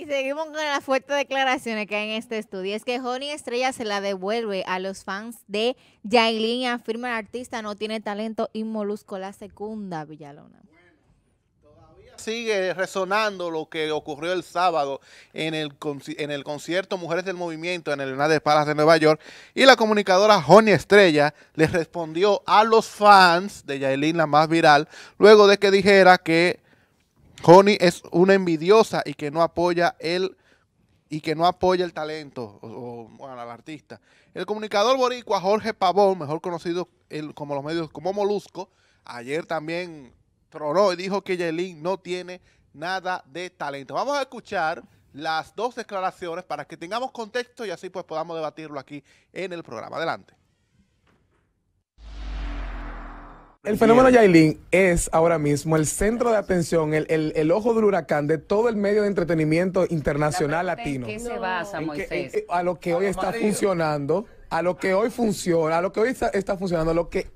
Y seguimos con las fuertes declaraciones que hay en este estudio. Es que joni Estrella se la devuelve a los fans de Yailin afirma el artista no tiene talento y Molusco la segunda Villalona. Todavía Sigue resonando lo que ocurrió el sábado en el, en el concierto Mujeres del Movimiento en el de Palas de Nueva York y la comunicadora Joni Estrella le respondió a los fans de Yailin, la más viral, luego de que dijera que Honey es una envidiosa y que no apoya el y que no apoya el talento o, al artista. El comunicador boricua Jorge Pavón, mejor conocido como los medios como Molusco, ayer también tronó y dijo que Yelin no tiene nada de talento. Vamos a escuchar las dos declaraciones para que tengamos contexto y así pues podamos debatirlo aquí en el programa. Adelante. El fenómeno Yailin es ahora mismo el centro de atención, el, ojo del huracán de todo el medio de entretenimiento internacional latino. qué se basa, Moisés? a lo que hoy está funcionando, a lo que hoy funciona, a lo que hoy está, está funcionando, a lo que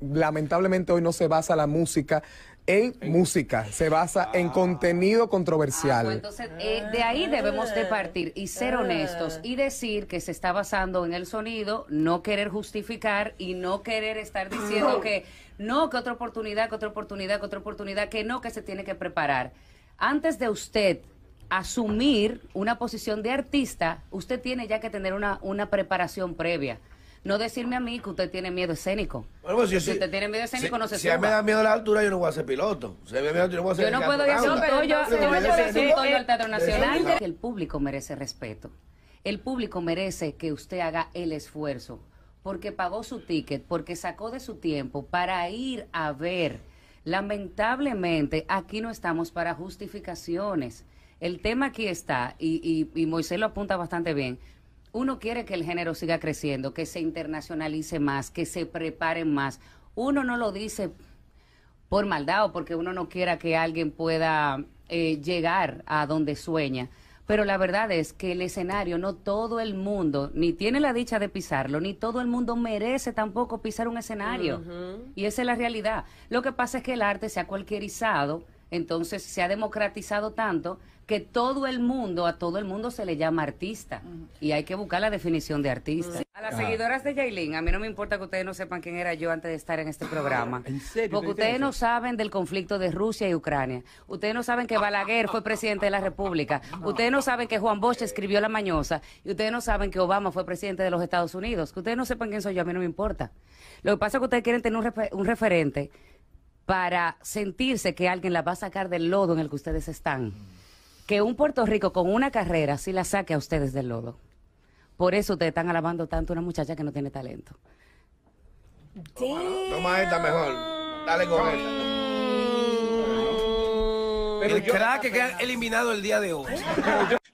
lamentablemente hoy no se basa la música en música, se basa en ah. contenido controversial. Ah, pues entonces, eh, de ahí debemos de partir y ser ah. honestos y decir que se está basando en el sonido, no querer justificar y no querer estar diciendo que no, que otra oportunidad, que otra oportunidad, que otra oportunidad, que no, que se tiene que preparar. Antes de usted asumir una posición de artista, usted tiene ya que tener una, una preparación previa. No decirme a mí que usted tiene miedo escénico. Pues si, usted tiene miedo escénico, no se Si a mí me da miedo la altura, yo no voy a ser piloto. yo no voy a ser Yo puedo ir a un al Teatro eh, Nacional. El público merece respeto. El público merece que usted haga el esfuerzo porque pagó su ticket, porque sacó de su tiempo para ir a ver. Lamentablemente, aquí no estamos para justificaciones. El tema aquí está, y, y, y Moisés lo apunta bastante bien, uno quiere que el género siga creciendo, que se internacionalice más, que se prepare más. Uno no lo dice por maldad o porque uno no quiera que alguien pueda eh, llegar a donde sueña. Pero la verdad es que el escenario no todo el mundo ni tiene la dicha de pisarlo, ni todo el mundo merece tampoco pisar un escenario. Y esa es la realidad. Lo que pasa es que el arte se ha cualquierizado entonces se ha democratizado tanto que todo el mundo, a todo el mundo se le llama artista. Y hay que buscar la definición de artista. A las seguidoras de Jailin, a mí no me importa que ustedes no sepan quién era yo antes de estar en este ah, programa. Porque ustedes no saben del conflicto de Rusia y Ucrania. Ustedes no saben que Balaguer fue presidente de la República. Ustedes no saben que Juan Bosch escribió La Mañosa. Y ustedes no saben que Obama fue presidente de los Estados Unidos. Que ustedes no sepan quién soy yo, a mí no me importa. Lo que pasa es que ustedes quieren tener un referente para sentirse que alguien la va a sacar del lodo en el que ustedes están. Que un Puerto Rico con una carrera sí la saque a ustedes del lodo. Por eso te están alabando tanto una muchacha que no tiene talento. Toma, esta mejor. Dale con esta. el crack que han eliminado el día de hoy.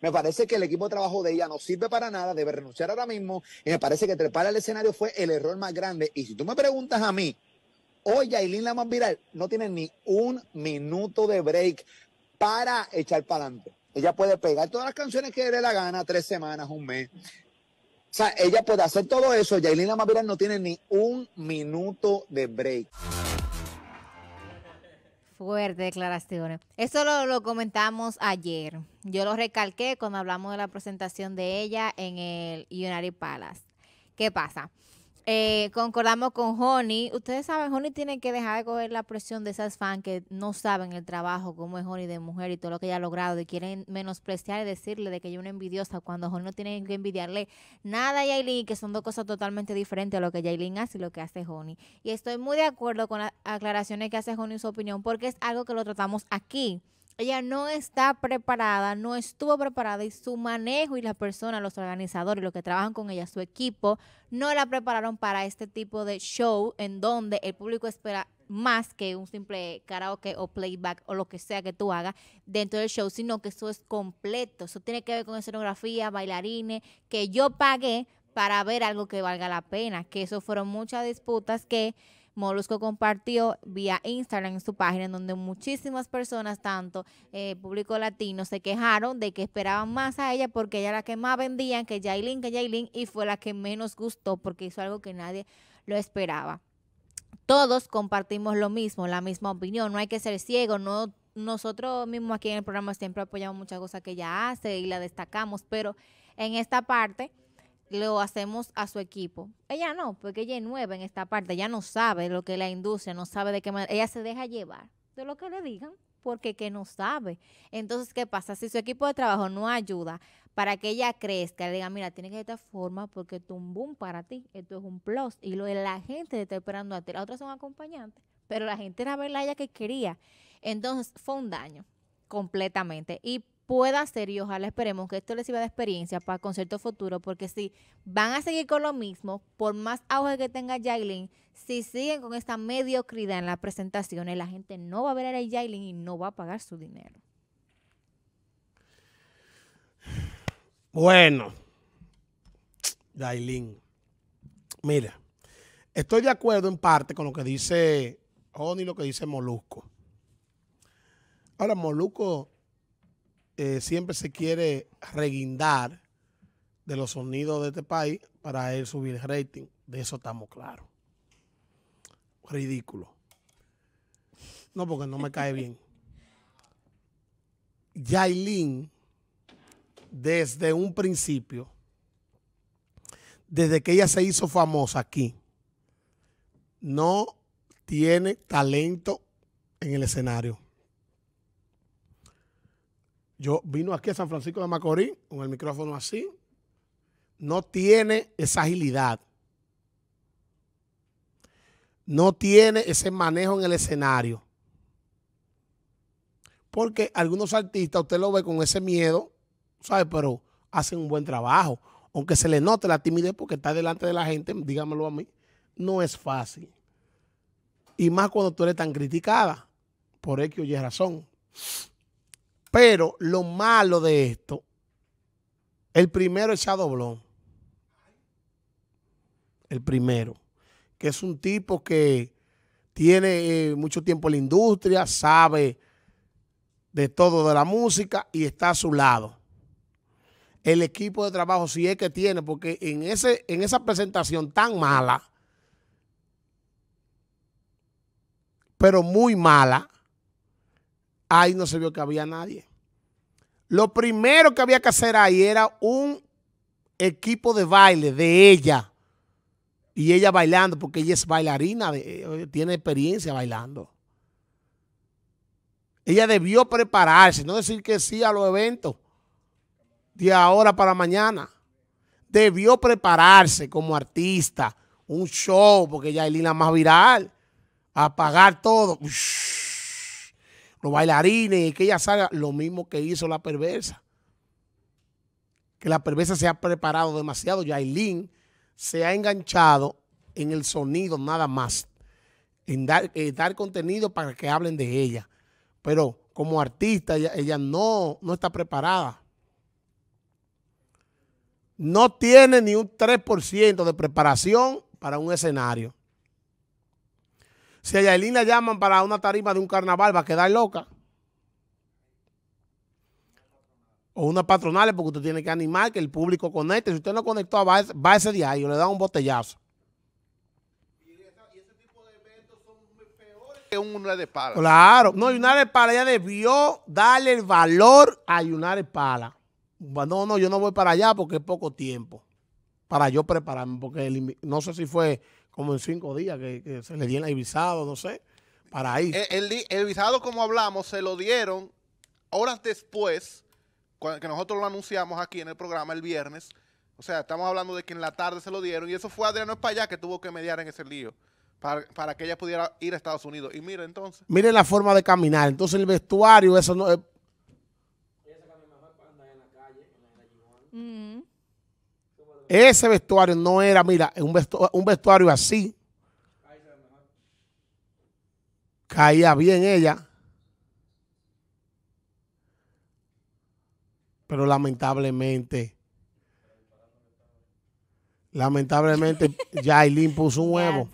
Me parece que el equipo de trabajo de ella no sirve para nada, debe renunciar ahora mismo. Y me parece que trepar al escenario fue el error más grande. Y si tú me preguntas a mí, Hoy Yailin la viral no tiene ni un minuto de break para echar para adelante. Ella puede pegar todas las canciones que le la gana, tres semanas, un mes. O sea, ella puede hacer todo eso. Yailin la viral no tiene ni un minuto de break. Fuerte declaraciones. Eso lo, comentamos ayer. Yo lo recalqué cuando hablamos de la presentación de ella en el United Palace. ¿Qué pasa? Eh, concordamos con Honey. Ustedes saben, Honey tiene que dejar de coger la presión de esas fans que no saben el trabajo, cómo es Honey de mujer y todo lo que ella ha logrado y quieren menospreciar y decirle de que ella es una envidiosa cuando Honey no tiene que envidiarle nada a Yailin, que son dos cosas totalmente diferentes a lo que Yailin hace y lo que hace Honey. Y estoy muy de acuerdo con las aclaraciones que hace Honey en su opinión porque es algo que lo tratamos aquí ella no está preparada, no estuvo preparada y su manejo y la persona, los organizadores, los que trabajan con ella, su equipo, no la prepararon para este tipo de show en donde el público espera más que un simple karaoke o playback o lo que sea que tú hagas dentro del show, sino que eso es completo. Eso tiene que ver con escenografía, bailarines, que yo pagué para ver algo que valga la pena, que eso fueron muchas disputas que Molusco compartió vía Instagram en su página, en donde muchísimas personas, tanto eh, público latino, se quejaron de que esperaban más a ella porque ella era la que más vendían, que Jailin, que Jailin, y fue la que menos gustó porque hizo algo que nadie lo esperaba. Todos compartimos lo mismo, la misma opinión, no hay que ser ciego, no nosotros mismos aquí en el programa siempre apoyamos muchas cosas que ella hace y la destacamos, pero en esta parte lo hacemos a su equipo. Ella no, porque ella es nueva en esta parte, ella no sabe lo que la industria, no sabe de qué manera, ella se deja llevar de lo que le digan, porque que no sabe. Entonces, ¿qué pasa? Si su equipo de trabajo no ayuda para que ella crezca, le diga, mira, tiene que de esta forma porque esto es un boom para ti, esto es un plus, y lo la gente te está esperando a ti, las otras son acompañantes, pero la gente era verla ella que quería. Entonces, fue un daño completamente. Y pueda ser y ojalá esperemos que esto les sirva de experiencia para conciertos futuros, porque si van a seguir con lo mismo, por más auge que tenga Jailin, si siguen con esta mediocridad en las presentaciones, la gente no va a ver a Jailin y no va a pagar su dinero. Bueno, Jailin, mira, estoy de acuerdo en parte con lo que dice Oni, lo que dice Molusco. Ahora, Molusco eh, siempre se quiere reguindar de los sonidos de este país para él subir el rating. De eso estamos claros. Ridículo. No, porque no me cae bien. Yailin, desde un principio, desde que ella se hizo famosa aquí, no tiene talento en el escenario. Yo vino aquí a San Francisco de Macorís con el micrófono así. No tiene esa agilidad. No tiene ese manejo en el escenario. Porque algunos artistas, usted lo ve con ese miedo, ¿sabe? Pero hacen un buen trabajo. Aunque se le note la timidez porque está delante de la gente, dígamelo a mí, no es fácil. Y más cuando tú eres tan criticada por X o Y razón. Pero lo malo de esto, el primero es Shadow El primero, que es un tipo que tiene eh, mucho tiempo en la industria, sabe de todo de la música y está a su lado. El equipo de trabajo sí es que tiene, porque en, ese, en esa presentación tan mala, pero muy mala, ahí no se vio que había nadie. Lo primero que había que hacer ahí era un equipo de baile de ella. Y ella bailando, porque ella es bailarina, eh, eh, tiene experiencia bailando. Ella debió prepararse, no decir que sí a los eventos de ahora para mañana. Debió prepararse como artista, un show, porque ella es la más viral, apagar todo los bailarines y que ella salga, lo mismo que hizo la perversa. Que la perversa se ha preparado demasiado. Yailin se ha enganchado en el sonido nada más, en dar, eh, contenido para que hablen de ella. Pero como artista, ella, ella no, no está preparada no tiene ni un 3% de preparación para un escenario. Si a Yailin llaman para una tarima de un carnaval, va a quedar loca. O una patronales, porque usted tiene que animar que el público conecte. Si usted no conectó, va, va ese día y le da un botellazo. que un tipo de Pala. Claro, no, una de Pala ya debió darle el valor a una de Pala. No, no, yo no voy para allá porque es poco tiempo para yo prepararme, porque no sé si fue como en cinco días que, se le dieron el visado, no sé, para ir. El, visado, como hablamos, se lo dieron horas después, que nosotros lo anunciamos aquí en el programa el viernes. O sea, estamos hablando de que en la tarde se lo dieron y eso fue Adriano allá que tuvo que mediar en ese lío. Para, que ella pudiera ir a Estados Unidos. Y mire entonces. Mire la forma de caminar. Entonces el vestuario, eso no es... Eh, ese vestuario no era, mira, un vestuario, un así. Caía bien ella. Pero lamentablemente, lamentablemente, Yailin puso un huevo.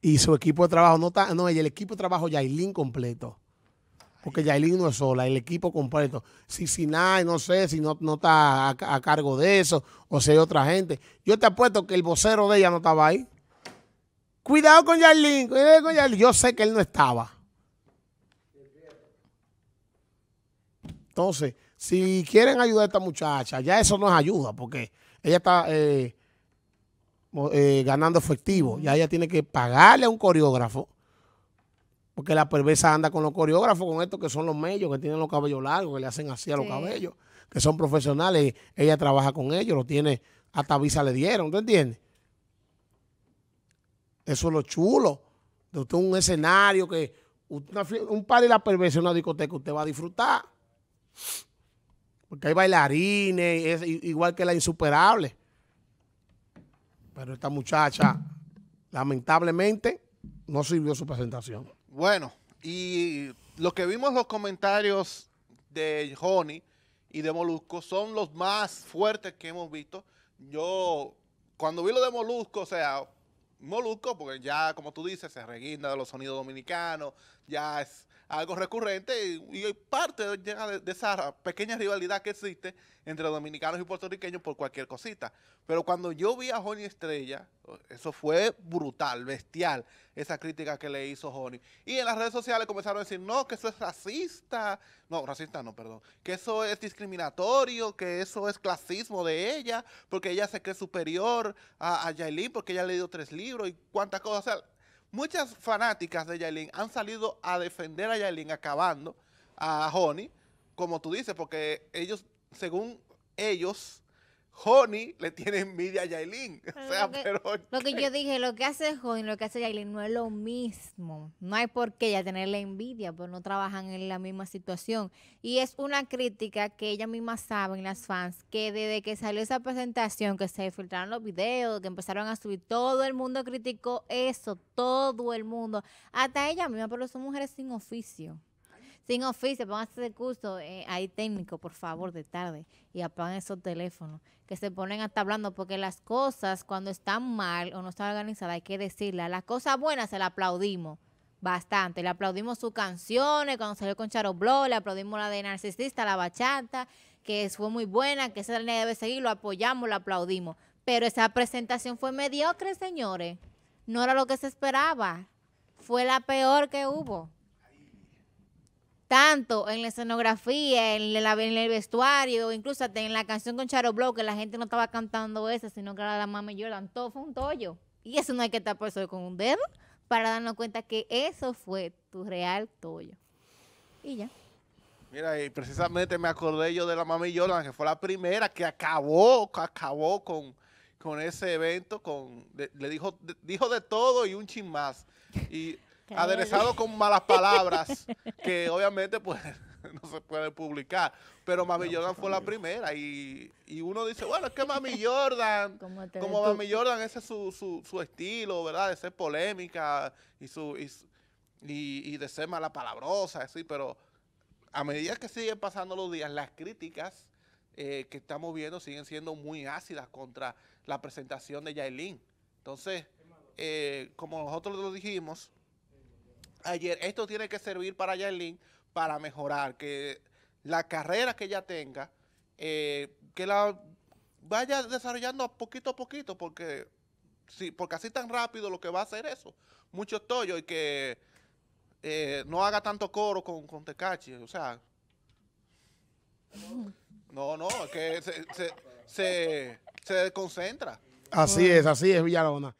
Y su equipo de trabajo, no, está, no, el equipo de trabajo Yailin completo porque Yailin no es sola, el equipo completo. Si nada, no sé, si no, no está a, cargo de eso, o si hay otra gente. Yo te apuesto que el vocero de ella no estaba ahí. Cuidado con Yailin, cuidado con Yailin. Yo sé que él no estaba. Entonces, si quieren ayudar a esta muchacha, ya eso no es ayuda, porque ella está eh, eh, ganando efectivo. Ya ella tiene que pagarle a un coreógrafo porque la perversa anda con los coreógrafos, con estos que son los mellos, que tienen los cabellos largos, que le hacen así a los cabellos, que son profesionales. Ella trabaja con ellos, lo tiene, hasta visa le dieron, ¿tú entiendes? Eso es lo chulo. De usted un escenario que, un par de la perversa en una discoteca, usted va a disfrutar. Porque hay bailarines, igual que la insuperable. Pero esta muchacha, lamentablemente, no sirvió su presentación. Bueno, y lo que vimos los comentarios de Johnny y de Molusco son los más fuertes que hemos visto. Yo, cuando vi lo de Molusco, o sea, Molusco, porque ya, como tú dices, se reguinda de los sonidos dominicanos, ya es algo recurrente y, parte de, esa pequeña rivalidad que existe entre dominicanos y puertorriqueños por cualquier cosita. Pero cuando yo vi a Joni Estrella, eso fue brutal, bestial, esa crítica que le hizo Joni. Y en las redes sociales comenzaron a decir, no, que eso es racista, no, racista no, perdón, que eso es discriminatorio, que eso es clasismo de ella, porque ella se cree superior a, a porque ella ha leído tres libros y cuántas cosas. Muchas fanáticas de Yailin han salido a defender a Yailin acabando a Honey, como tú dices, porque ellos, según ellos, Honey le tiene envidia a Yailin. lo que, yo dije, lo que hace Honey, lo que hace Yailin no es lo mismo. No hay por qué ella tenerle envidia, porque no trabajan en la misma situación. Y es una crítica que ella misma saben, las fans, que desde que salió esa presentación, que se filtraron los videos, que empezaron a subir, todo el mundo criticó eso, todo el mundo. Hasta ella misma, pero son mujeres sin oficio. Sin oficio, pónganse este curso eh, ahí técnico, por favor, de tarde. Y apagan esos teléfonos que se ponen hasta hablando, porque las cosas cuando están mal o no están organizadas hay que decirlas. Las cosas buenas se las aplaudimos bastante. Le aplaudimos sus canciones cuando salió con Charo Blow, le aplaudimos la de Narcisista, la bachata, que fue muy buena, que esa línea debe seguir, lo apoyamos, lo aplaudimos. Pero esa presentación fue mediocre, señores. No era lo que se esperaba. Fue la peor que hubo tanto en la escenografía, en, el vestuario, incluso en la canción con Charo Blow, que la gente no estaba cantando esa, sino que era la mami Jordan, todo fue un toyo Y eso no hay que estar por eso con un dedo para darnos cuenta que eso fue tu real tollo. Y ya. Mira, y precisamente me acordé yo de la mami Jordan, que fue la primera que acabó, acabó con, con ese evento, con, le, dijo, dijo de todo y un chin más. Y aderezado con malas palabras que obviamente pues no se puede publicar. Pero Mami Jordan fue la primera y, uno dice, bueno, es que Mami Jordan, como Mami Jordan, ese es su, su, estilo, ¿verdad? De ser polémica y, su, y, de ser mala palabrosa, así, pero a medida que siguen pasando los días, las críticas eh, que estamos viendo siguen siendo muy ácidas contra la presentación de Yailin. Entonces, eh, como nosotros lo dijimos, ayer, esto tiene que servir para Yerlin para mejorar, que la carrera que ella tenga, eh, que la vaya desarrollando poquito a poquito, porque, sí, porque así tan rápido lo que va a hacer eso. Mucho toyo y que eh, no haga tanto coro con, con Tecachi, o sea. No, no, es que se, se, se concentra. Así es, así es, Villalona.